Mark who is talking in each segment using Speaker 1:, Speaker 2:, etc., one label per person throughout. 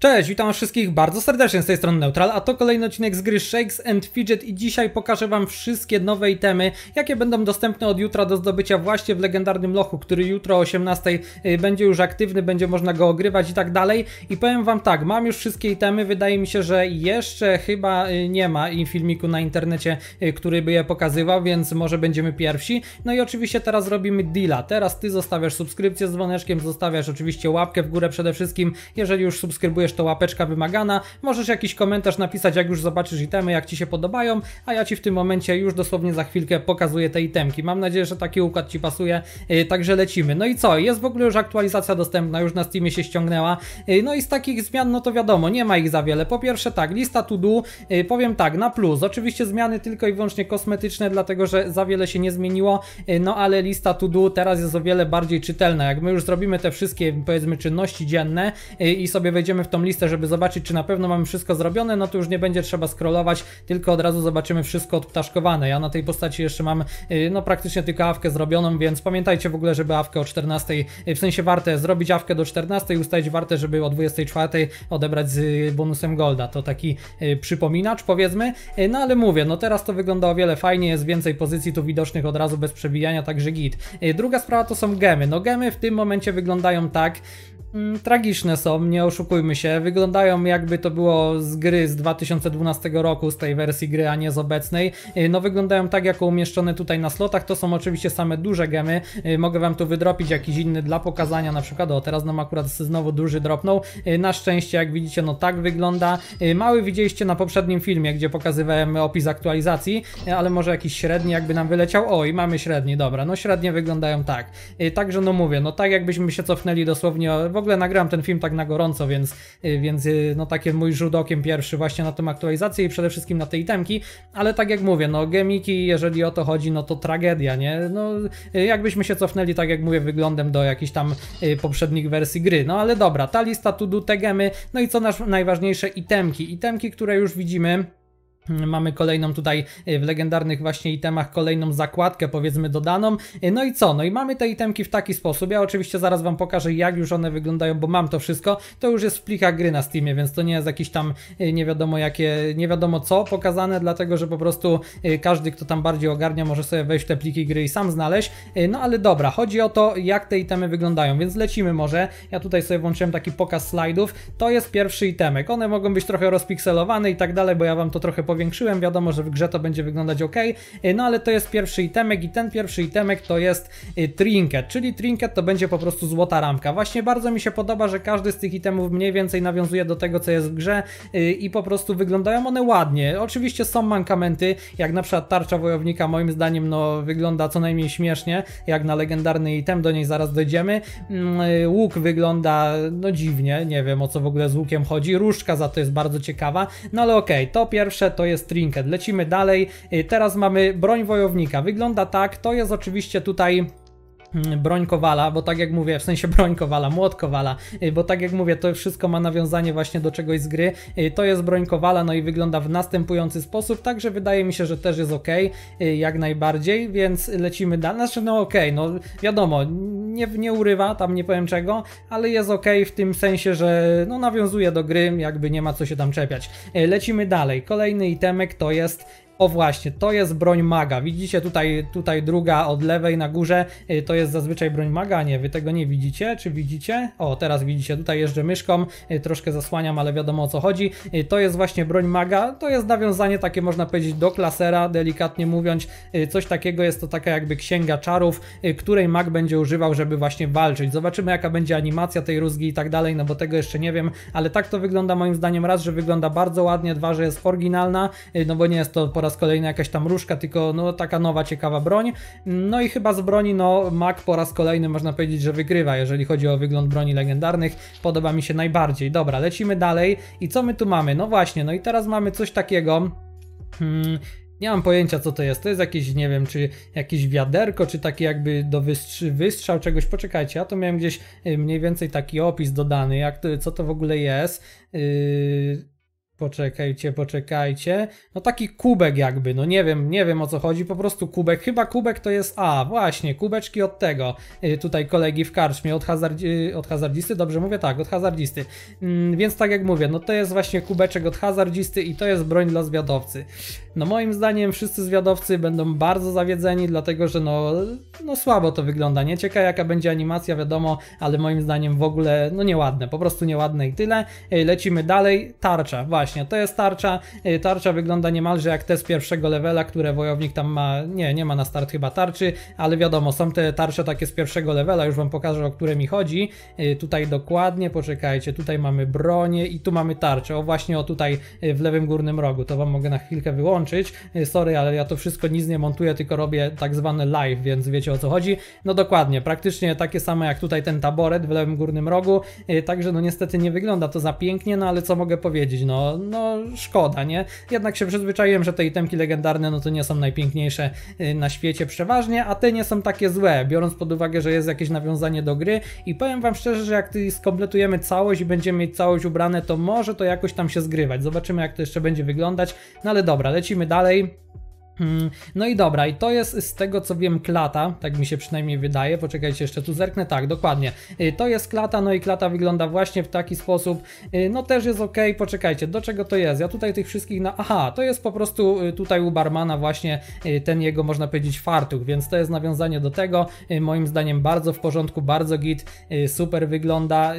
Speaker 1: Cześć, witam wszystkich bardzo serdecznie z tej strony Neutral, a to kolejny odcinek z gry Shakes and Fidget i dzisiaj pokażę wam wszystkie nowe itemy, jakie będą dostępne od jutra do zdobycia właśnie w legendarnym lochu, który jutro o 18 y, będzie już aktywny, będzie można go ogrywać i tak dalej. I powiem wam tak, mam już wszystkie itemy, wydaje mi się, że jeszcze chyba y, nie ma filmiku na internecie, y, który by je pokazywał, więc może będziemy pierwsi. No i oczywiście teraz robimy deala, teraz ty zostawiasz subskrypcję z dzwoneczkiem, zostawiasz oczywiście łapkę w górę przede wszystkim, jeżeli już subskrybujesz wiesz, to łapeczka wymagana. Możesz jakiś komentarz napisać, jak już zobaczysz itemy, jak Ci się podobają, a ja Ci w tym momencie już dosłownie za chwilkę pokazuję te itemki. Mam nadzieję, że taki układ Ci pasuje, y, także lecimy. No i co, jest w ogóle już aktualizacja dostępna, już na Steamie się ściągnęła. Y, no i z takich zmian, no to wiadomo, nie ma ich za wiele. Po pierwsze tak, lista to do, y, powiem tak, na plus. Oczywiście zmiany tylko i wyłącznie kosmetyczne, dlatego że za wiele się nie zmieniło, no ale lista to do teraz jest o wiele bardziej czytelna. Jak my już zrobimy te wszystkie, powiedzmy, czynności dzienne i sobie wejdziemy w tą tą listę, żeby zobaczyć, czy na pewno mamy wszystko zrobione, no to już nie będzie trzeba scrollować, tylko od razu zobaczymy wszystko odptaszkowane. Ja na tej postaci jeszcze mam y, no praktycznie tylko awkę zrobioną, więc pamiętajcie w ogóle, żeby awkę o 14, y, w sensie wartę zrobić awkę do 14 i ustalić wartę, żeby o 24 odebrać z y, bonusem golda. To taki przypominacz powiedzmy, no ale mówię, no teraz to wygląda o wiele fajnie, jest więcej pozycji tu widocznych od razu bez przebijania, także git. Druga sprawa to są gemy. No gemy w tym momencie wyglądają tak, Mm, tragiczne są, nie oszukujmy się. Wyglądają jakby to było z gry z 2012 roku, z tej wersji gry, a nie z obecnej. Y, no wyglądają tak, jako umieszczone tutaj na slotach. To są oczywiście same duże gemy. Y, mogę wam tu wydropić jakiś inny dla pokazania na przykład. O, teraz nam akurat znowu duży dropnął. Y, na szczęście, jak widzicie, no tak wygląda. Mały widzieliście na poprzednim filmie, gdzie pokazywałem opis aktualizacji, ale może jakiś średni jakby nam wyleciał. O, i mamy średni, dobra. No średnie wyglądają tak. Także no mówię, no tak jakbyśmy się cofnęli dosłownie ogóle nagrałem ten film tak na gorąco, więc, y, więc y, no takie mój rzut okiem pierwszy właśnie na tą aktualizację i przede wszystkim na te itemki, ale tak jak mówię, no gemiki, jeżeli o to chodzi, no to tragedia, nie? No y, jakbyśmy się cofnęli, tak jak mówię, wyglądem do jakichś tam poprzednich wersji gry, no ale dobra, ta lista tu do te gemy, no i co nasz najważniejsze, itemki, itemki, które już widzimy Mamy kolejną tutaj y, w legendarnych właśnie itemach, kolejną zakładkę powiedzmy dodaną. Y, no i co? No i mamy te itemki w taki sposób. Ja oczywiście zaraz Wam pokażę jak już one wyglądają, bo mam to wszystko. To już jest w plikach gry na Steamie, więc to nie jest jakieś tam y, nie wiadomo jakie, nie wiadomo co pokazane, dlatego że po prostu każdy kto tam bardziej ogarnia może sobie wejść w te pliki gry i sam znaleźć. No ale dobra, chodzi o to jak te itemy wyglądają, więc lecimy może. Ja tutaj sobie włączyłem taki pokaz slajdów. To jest pierwszy itemek. One mogą być trochę rozpikselowane i tak dalej, bo ja Wam to trochę powiem powiększyłem, wiadomo, że w grze to będzie wyglądać ok, e, no ale to jest pierwszy itemek i ten pierwszy itemek to jest e, trinket, czyli trinket to będzie po prostu złota ramka. Właśnie bardzo mi się podoba, że każdy z tych itemów mniej więcej nawiązuje do tego, co jest w grze e, i po prostu wyglądają one ładnie. Oczywiście są mankamenty, jak na przykład tarcza wojownika moim zdaniem no wygląda co najmniej śmiesznie, jak na legendarny item, do niej zaraz dojdziemy. Mm, łuk wygląda no dziwnie, nie wiem o co w ogóle z łukiem chodzi. Różdżka za to jest bardzo ciekawa, no ale okej, okay, to pierwsze to jest trinket. Lecimy dalej. Y, teraz mamy broń wojownika. Wygląda tak, to jest oczywiście tutaj Mm, broń Kowala, bo tak jak mówię, w sensie broń Kowala, młot Kowala, y, bo tak jak mówię, to wszystko ma nawiązanie właśnie do czegoś z gry. Y, to jest broń Kowala, no i wygląda w następujący sposób, także wydaje mi się, że też jest ok, jak najbardziej, więc lecimy dalej. Znaczy, no ok, no wiadomo, nie, nie urywa, tam nie powiem czego, ale jest ok w tym sensie, że no nawiązuje do gry, jakby nie ma co się tam czepiać. Y, lecimy dalej. Kolejny itemek to jest o właśnie, to jest broń maga. Widzicie tutaj, tutaj druga od lewej na górze, y, to jest zazwyczaj broń maga, nie, wy tego nie widzicie, czy widzicie? O, teraz widzicie, tutaj jeżdżę myszką, y, troszkę zasłaniam, ale wiadomo o co chodzi. Y, to jest właśnie broń maga, to jest nawiązanie takie można powiedzieć do klasera, delikatnie mówiąc, coś takiego jest to taka jakby księga czarów, której mag będzie używał, żeby właśnie walczyć. Zobaczymy jaka będzie animacja tej rózgi i tak dalej, no bo tego jeszcze nie wiem, ale tak to wygląda moim zdaniem raz, że wygląda bardzo ładnie, dwa, że jest oryginalna, no bo nie jest to po raz raz kolejny jakaś tam różka, tylko no taka nowa, ciekawa broń. No i chyba z broni, no Mac po raz kolejny można powiedzieć, że wygrywa, jeżeli chodzi o wygląd broni legendarnych. Podoba mi się najbardziej. Dobra, lecimy dalej. I co my tu mamy? No właśnie, no i teraz mamy coś takiego... Hmm, nie mam pojęcia co to jest. To jest jakieś, nie wiem, czy jakieś wiaderko, czy takie jakby do wystrzy, wystrzał czegoś. Poczekajcie, ja to miałem gdzieś y, mniej więcej taki opis dodany, jak to, co to w ogóle jest. Yy Poczekajcie, poczekajcie. No taki kubek jakby, no nie wiem, nie wiem o co chodzi, po prostu kubek. Chyba kubek to jest, a właśnie, kubeczki od tego, yy, tutaj kolegi w karczmie, od, hazard, yy, od hazardzisty, dobrze mówię? Tak, od hazardzisty. Yy, więc tak jak mówię, no to jest właśnie kubeczek od hazardzisty i to jest broń dla zwiadowcy. No moim zdaniem wszyscy zwiadowcy będą bardzo zawiedzeni, dlatego że no, no słabo to wygląda, nie? Ciekawe jaka będzie animacja, wiadomo, ale moim zdaniem w ogóle, no nieładne, po prostu nieładne i tyle. Y, lecimy dalej, tarcza, właśnie właśnie, to jest tarcza. Y, tarcza wygląda niemalże jak te z pierwszego levela, które wojownik tam ma. Nie, nie ma na start chyba tarczy, ale wiadomo, są te tarcze takie z pierwszego levela, już wam pokażę o które mi chodzi. Y, tutaj dokładnie, poczekajcie, tutaj mamy bronię i tu mamy tarczę. O właśnie o tutaj y, w lewym górnym rogu, to wam mogę na chwilkę wyłączyć. Sorry, ale ja to wszystko nic nie montuję, tylko robię tak zwane live, więc wiecie o co chodzi. No dokładnie, praktycznie takie same jak tutaj ten taboret w lewym górnym rogu, także no niestety nie wygląda to za pięknie, no ale co mogę powiedzieć, no no, szkoda, nie? Jednak się przyzwyczaiłem, że te itemki legendarne no to nie są najpiękniejsze y, na świecie przeważnie, a te nie są takie złe, biorąc pod uwagę, że jest jakieś nawiązanie do gry i powiem wam szczerze, że jak skompletujemy całość i będziemy mieć całość ubrane, to może to jakoś tam się zgrywać. Zobaczymy jak to jeszcze będzie wyglądać, no ale dobra, lecimy dalej. Hmm, no i dobra, i to jest z tego co wiem klata, tak mi się przynajmniej wydaje, poczekajcie jeszcze tu zerknę, tak dokładnie, y, to jest klata, no i klata wygląda właśnie w taki sposób, y, no też jest ok, poczekajcie, do czego to jest, ja tutaj tych wszystkich, na... aha, to jest po prostu y, tutaj u barmana właśnie ten jego można powiedzieć fartuch, więc to jest nawiązanie do tego, moim zdaniem bardzo w porządku, bardzo git, super wygląda,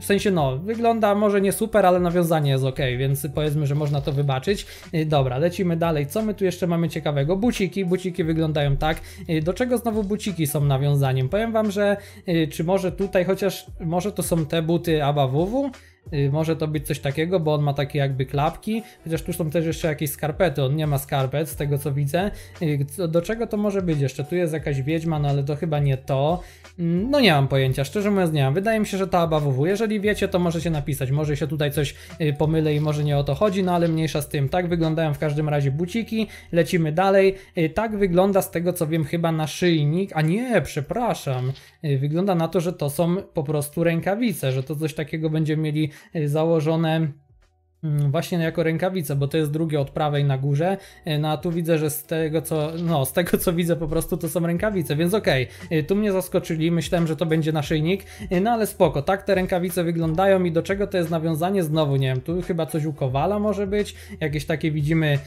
Speaker 1: w sensie no, wygląda może nie super, ale nawiązanie jest ok, więc powiedzmy, że można to wybaczyć, dobra, lecimy dalej, co my tu jeszcze mamy ciekawego, ciekawego. Buciki, buciki wyglądają tak. Y, do czego znowu buciki są nawiązaniem? Powiem wam, że y, czy może tutaj, chociaż może to są te buty ABWW, Y, może to być coś takiego, bo on ma takie jakby klapki, chociaż tu są też jeszcze jakieś skarpety, on nie ma skarpet z tego co widzę. Y, do czego to może być jeszcze? Tu jest jakaś wiedźma, no ale to chyba nie to. Mm, no nie mam pojęcia, szczerze mówiąc nie mam. Wydaje mi się, że ta ABWW. Jeżeli wiecie, to możecie napisać. Może się tutaj coś y, pomylę i może nie o to chodzi, no ale mniejsza z tym. Tak wyglądają w każdym razie buciki. Lecimy dalej. Tak wygląda z tego co wiem chyba naszyjnik, a nie, przepraszam. Wygląda na to, że to są po prostu rękawice, że to coś takiego będziemy mieli założone Mm, właśnie no, jako rękawice, bo to jest drugie od prawej na górze. E, no a tu widzę, że z tego co, no, z tego co widzę po prostu to są rękawice, więc okej, okay. E, tu mnie zaskoczyli, myślałem, że to będzie naszyjnik, e, no ale spoko, tak te rękawice wyglądają i do czego to jest nawiązanie znowu, nie wiem, tu chyba coś u Kowala może być, jakieś takie widzimy,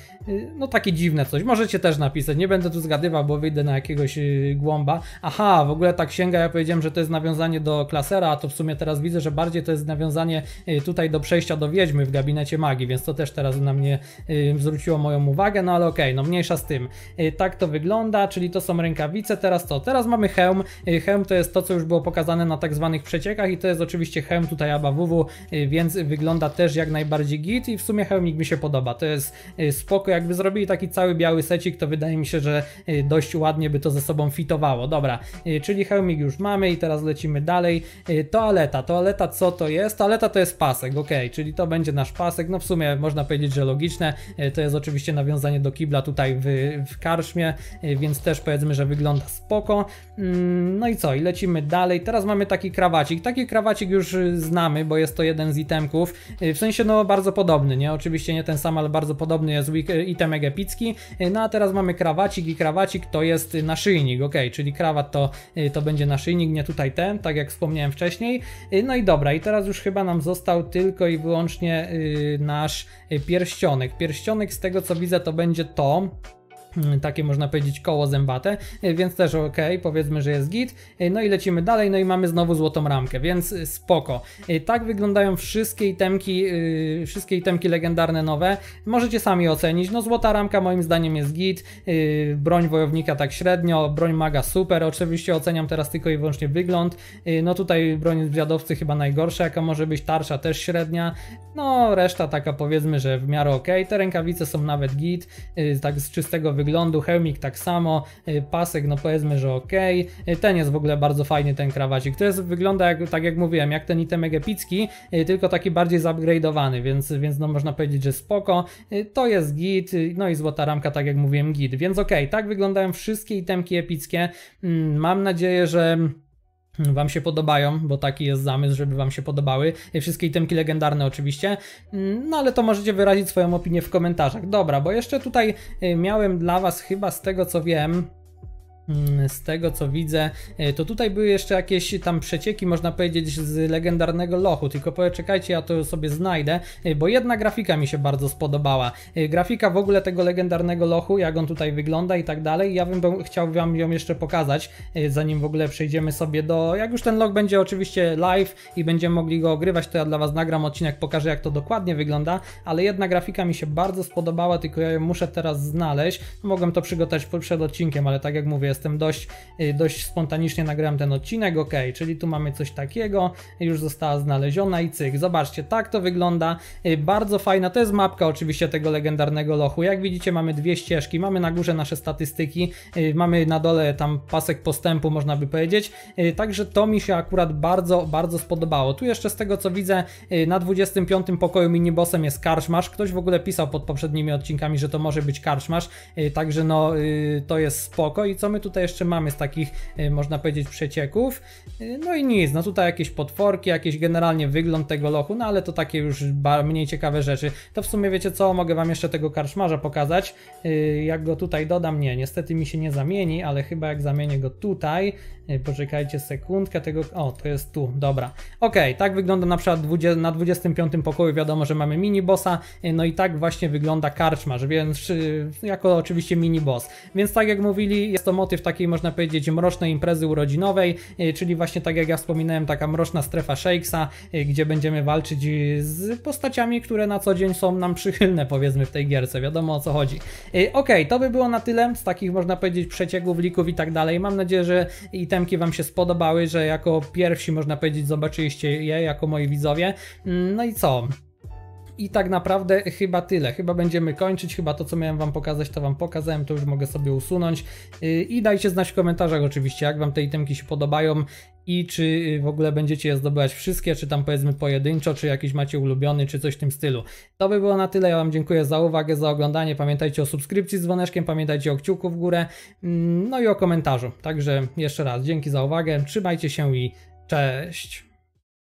Speaker 1: no takie dziwne coś, możecie też napisać, nie będę tu zgadywał, bo wyjdę na jakiegoś głąba. Aha, w ogóle tak sięga. ja powiedziałem, że to jest nawiązanie do klasera, a to w sumie teraz widzę, że bardziej to jest nawiązanie tutaj do przejścia do wiedźmy w gabinecie internecie magii, więc to też teraz na mnie y, zwróciło moją uwagę, no ale okej, okay, no mniejsza z tym. Y, tak to wygląda, czyli to są rękawice, teraz to. Teraz mamy hełm. Y, hełm to jest to, co już było pokazane na tak zwanych przeciekach i to jest oczywiście hełm tutaj ABWW, y, więc wygląda też jak najbardziej git i w sumie hełmik mi się podoba. To jest y, spoko, jakby zrobili taki cały biały secik, to wydaje mi się, że y, dość ładnie by to ze sobą fitowało. Dobra, y, czyli hełmik już mamy i teraz lecimy dalej. Y, toaleta, toaleta co to jest? Toaleta to jest pasek, ok, czyli to będzie nasz pasek pasek, no w sumie można powiedzieć, że logiczne. E, to jest oczywiście nawiązanie do kibla tutaj w, w karczmie, e, więc też powiedzmy, że wygląda spoko. Mm, no i co, i lecimy dalej. Teraz mamy taki krawacik. Taki krawacik już e, znamy, bo jest to jeden z itemków. W sensie no bardzo podobny, nie? Oczywiście nie ten sam, ale bardzo podobny jest itemek epicki. No a teraz mamy krawacik i krawacik to jest naszyjnik, ok, czyli krawat to, to będzie naszyjnik, nie tutaj ten, tak jak wspomniałem wcześniej. No i dobra, i teraz już chyba nam został tylko i wyłącznie nasz pierścionek. Pierścionek z tego co widzę to będzie to, Mm, takie można powiedzieć koło zębate, e, więc też ok, powiedzmy, że jest git. E, no i lecimy dalej, no i mamy znowu złotą ramkę, więc e, spoko. Tak wyglądają wszystkie itemki, wszystkie itemki legendarne nowe. Możecie sami ocenić, no złota ramka moim zdaniem jest git, broń wojownika tak średnio, broń maga super, oczywiście oceniam teraz tylko i wyłącznie wygląd. No tutaj broń zwiadowcy chyba najgorsza, jaka może być, tarcza też średnia, no reszta taka powiedzmy, że w miarę ok. Te rękawice są nawet git, tak z czystego wyglądu wyglądu, hełmik tak samo, y, pasek no powiedzmy, że ok. Ten jest w ogóle bardzo fajny ten krawacik. To jest, wygląda jak, tak jak mówiłem, jak ten item egepicki, y, tylko taki bardziej zupgrade'owany, więc, więc no można powiedzieć, że spoko. Y, to jest git, no i złota ramka, tak jak mówiłem, git. Więc ok, tak wyglądają wszystkie itemki epickie. Mm, mam nadzieję, że Wam się podobają, bo taki jest zamysł, żeby Wam się podobały. Wszystkie itemki legendarne oczywiście, mm, no ale to możecie wyrazić swoją opinię w komentarzach. Dobra, bo jeszcze tutaj y, miałem dla Was chyba z tego co wiem Mm, z tego co widzę, e, to tutaj były jeszcze jakieś tam przecieki, można powiedzieć, z legendarnego lochu. Tylko poczekajcie, ja to sobie znajdę, e, bo jedna grafika mi się bardzo spodobała. E, grafika w ogóle tego legendarnego lochu, jak on tutaj wygląda i tak dalej. Ja bym chciał Wam ją jeszcze pokazać, zanim w ogóle przejdziemy sobie do. Jak już ten loch będzie oczywiście live i będziemy mogli go ogrywać, to ja dla Was nagram odcinek, pokażę jak to dokładnie wygląda. Ale jedna grafika mi się bardzo spodobała, tylko ja ją muszę teraz znaleźć. Mogłem to przygotować przed odcinkiem, ale tak jak mówię, jestem dość, y, dość spontanicznie nagrałem ten odcinek, ok, czyli tu mamy coś takiego, już została znaleziona i cyk, zobaczcie, tak to wygląda, y, bardzo fajna, to jest mapka oczywiście tego legendarnego lochu, jak widzicie mamy dwie ścieżki, mamy na górze nasze statystyki, y, mamy na dole tam pasek postępu można by powiedzieć, także to mi się akurat bardzo, bardzo spodobało, tu jeszcze z tego co widzę na 25 pokoju minibosem jest karczmasz, ktoś w ogóle pisał pod poprzednimi odcinkami, że to może być karczmasz, także no to jest spoko i co my tu tutaj jeszcze mamy z takich, e, można powiedzieć, przecieków. E, no i nic, no tutaj jakieś potworki, jakieś generalnie wygląd tego lochu, no ale to takie już mniej ciekawe rzeczy. To w sumie wiecie co, mogę wam jeszcze tego karczmarza pokazać. E, jak go tutaj dodam, nie, niestety mi się nie zamieni, ale chyba jak zamienię go tutaj, poczekajcie sekundkę tego, o to jest tu, dobra. Ok, tak wygląda na przykład 20, na 25 pokoju, wiadomo, że mamy mini bossa, no i tak właśnie wygląda karczmarz, więc jako oczywiście mini boss. Więc tak jak mówili, jest to motyw motyw takiej, można powiedzieć, mrocznej imprezy urodzinowej, y, czyli właśnie tak jak ja wspominałem, taka mroczna strefa Shakesa, y, gdzie będziemy walczyć z postaciami, które na co dzień są nam przychylne, powiedzmy, w tej gierce. Wiadomo o co chodzi. Y, okej, okay, to by było na tyle z takich, można powiedzieć, przecieków, lików i tak dalej. Mam nadzieję, że itemki Wam się spodobały, że jako pierwsi, można powiedzieć, zobaczyliście je, jako moi widzowie. Mm, no i co? I tak naprawdę chyba tyle. Chyba będziemy kończyć. Chyba to, co miałem Wam pokazać, to Wam pokazałem. To już mogę sobie usunąć. Y, I dajcie znać w komentarzach oczywiście, jak Wam te itemki się podobają i czy y, w ogóle będziecie je zdobywać wszystkie, czy tam powiedzmy pojedynczo, czy jakiś macie ulubiony, czy coś w tym stylu. To by było na tyle. Ja Wam dziękuję za uwagę, za oglądanie. Pamiętajcie o subskrypcji z dzwoneczkiem, pamiętajcie o kciuku w górę, mm, no i o komentarzu. Także jeszcze raz dzięki za uwagę, trzymajcie się i cześć!